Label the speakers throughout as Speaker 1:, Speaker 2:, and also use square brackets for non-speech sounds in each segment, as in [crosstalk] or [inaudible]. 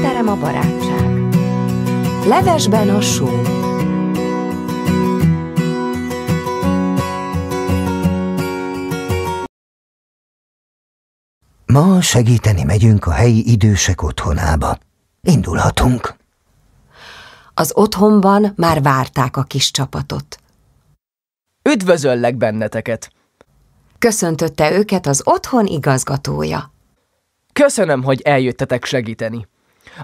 Speaker 1: terem a barátság. Levesben a só. Ma segíteni megyünk a helyi idősek otthonába. Indulhatunk. Az otthonban már várták a kis csapatot. Üdvözöllek benneteket! Köszöntötte őket az otthon igazgatója. Köszönöm, hogy eljöttetek segíteni.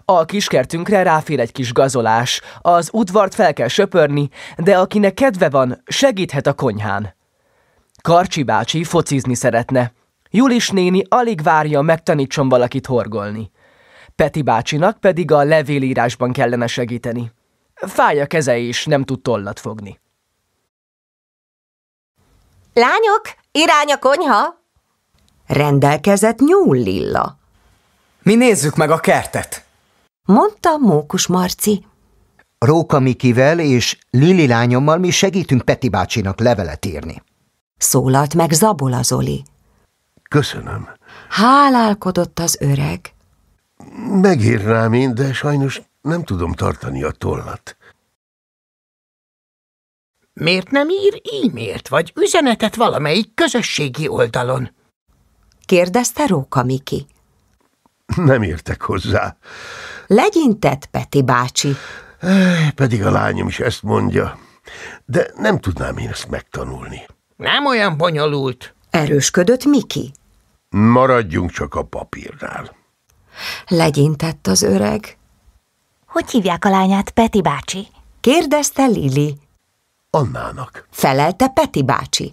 Speaker 1: A kiskertünkre ráfér egy kis gazolás, az udvart fel kell söpörni, de akinek kedve van, segíthet a konyhán. Karcsi bácsi focizni szeretne. Julis néni alig várja, megtanítson valakit horgolni. Peti bácsinak pedig a levélírásban kellene segíteni. Fáj a keze is nem tud tollat fogni. Lányok, irány a konyha! Rendelkezett nyúl Lilla. Mi nézzük meg a kertet! mondta Mókus Marci. Róka Mikivel és Lili lányommal mi segítünk Peti bácsinak levelet írni. Szólalt meg Zabola Zoli. Köszönöm. Hálálkodott az öreg.
Speaker 2: Megírnám én, de sajnos nem tudom tartani a tollat.
Speaker 1: Miért nem ír
Speaker 2: e-mailt vagy üzenetet valamelyik közösségi oldalon?
Speaker 1: Kérdezte Róka Miki. [clears throat] nem értek hozzá. Legyintett, Peti bácsi.
Speaker 2: Eh, pedig a lányom is ezt mondja, de nem tudnám én ezt megtanulni.
Speaker 1: Nem olyan bonyolult. Erősködött Miki.
Speaker 2: Maradjunk csak a papírnál.
Speaker 1: Legyintett az öreg. Hogy hívják a lányát, Peti bácsi? Kérdezte Lili. Annának. Felelte Peti bácsi.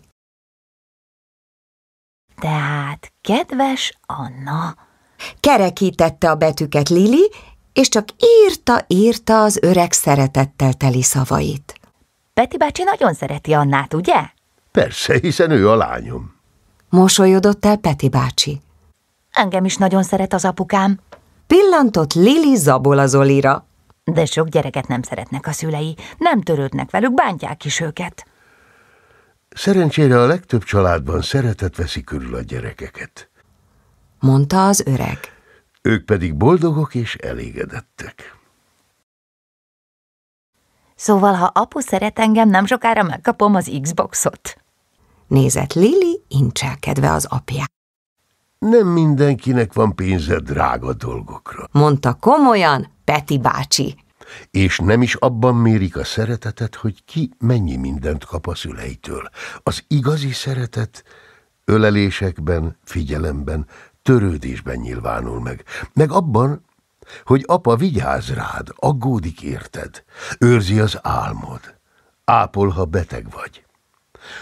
Speaker 1: Tehát, kedves Anna, kerekítette a betűket Lili, és csak írta-írta az öreg szeretettel teli szavait. Peti bácsi nagyon szereti Annát, ugye? Persze,
Speaker 2: hiszen ő a lányom.
Speaker 1: Mosolyodott el Peti bácsi. Engem is nagyon szeret az apukám. Pillantott Lili zabol az Olira. De sok gyereket nem szeretnek a szülei, nem törődnek velük, bántják is őket. Szerencsére
Speaker 2: a legtöbb családban szeretet veszi körül a gyerekeket mondta az öreg. Ők pedig boldogok és elégedettek.
Speaker 1: Szóval, ha apu szeret engem, nem sokára megkapom az Xboxot. Nézett Lili incselkedve az apját.
Speaker 2: Nem mindenkinek van pénze drága dolgokra.
Speaker 1: Mondta komolyan Peti bácsi.
Speaker 2: És nem is abban mérik a szeretetet, hogy ki mennyi mindent kap a szüleitől. Az igazi szeretet ölelésekben, figyelemben, törődésben nyilvánul meg, meg abban, hogy apa vigyáz rád, aggódik érted, őrzi az álmod, ápol, ha beteg vagy.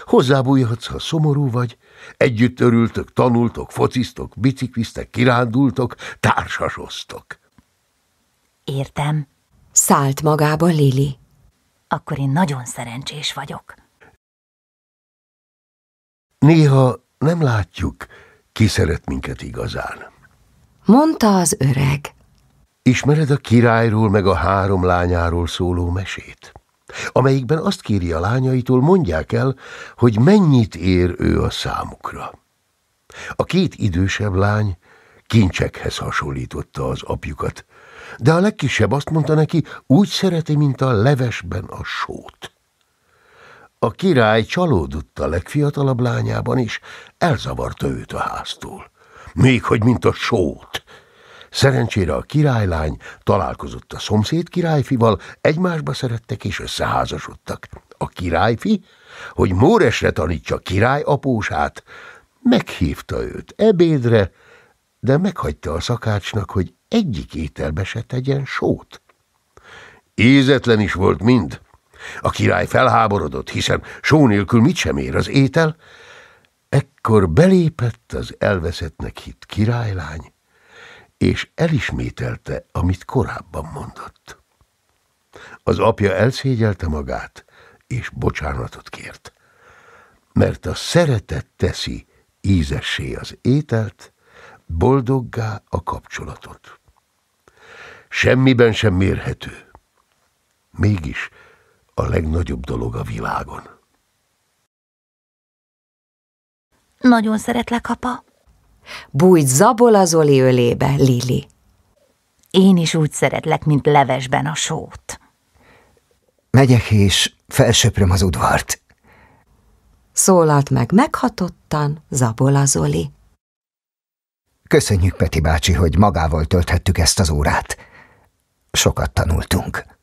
Speaker 2: Hozzábújhatsz, ha szomorú vagy, együtt örültök, tanultok, fociztok, bicikliztek, kirándultok, társasoztok.
Speaker 1: Értem. Szállt magába Lili. Akkor én nagyon szerencsés vagyok.
Speaker 2: Néha nem látjuk, ki szeret minket igazán? Mondta az öreg. Ismered a királyról meg a három lányáról szóló mesét? Amelyikben azt kéri a lányaitól, mondják el, hogy mennyit ér ő a számukra. A két idősebb lány kincsekhez hasonlította az apjukat, de a legkisebb azt mondta neki, úgy szereti, mint a levesben a sót. A király csalódott a legfiatalabb lányában is, elzavarta őt a háztól. Még hogy mint a sót. Szerencsére a királylány találkozott a szomszéd királyfival, egymásba szerettek és összeházasodtak. A királyfi, hogy Móresre tanítsa király apósát, meghívta őt ebédre, de meghagyta a szakácsnak, hogy egyik ételbe se tegyen sót. Ízetlen is volt mind, a király felháborodott, hiszen só nélkül mit sem ér az étel. Ekkor belépett az elveszettnek hit királylány, és elismételte, amit korábban mondott. Az apja elszégyelte magát, és bocsánatot kért. Mert a szeretet teszi ízessé az ételt, boldoggá a kapcsolatot. Semmiben sem mérhető. Mégis a legnagyobb dolog a világon.
Speaker 1: Nagyon szeretlek, apa. Bújt zabol az Oli ölébe, Lili. Én is úgy szeretlek, mint levesben a sót. Megyek és felsöpröm az udvart. Szólalt meg meghatottan Zabol az Oli. Köszönjük, Peti bácsi, hogy magával tölthettük ezt az órát. Sokat tanultunk.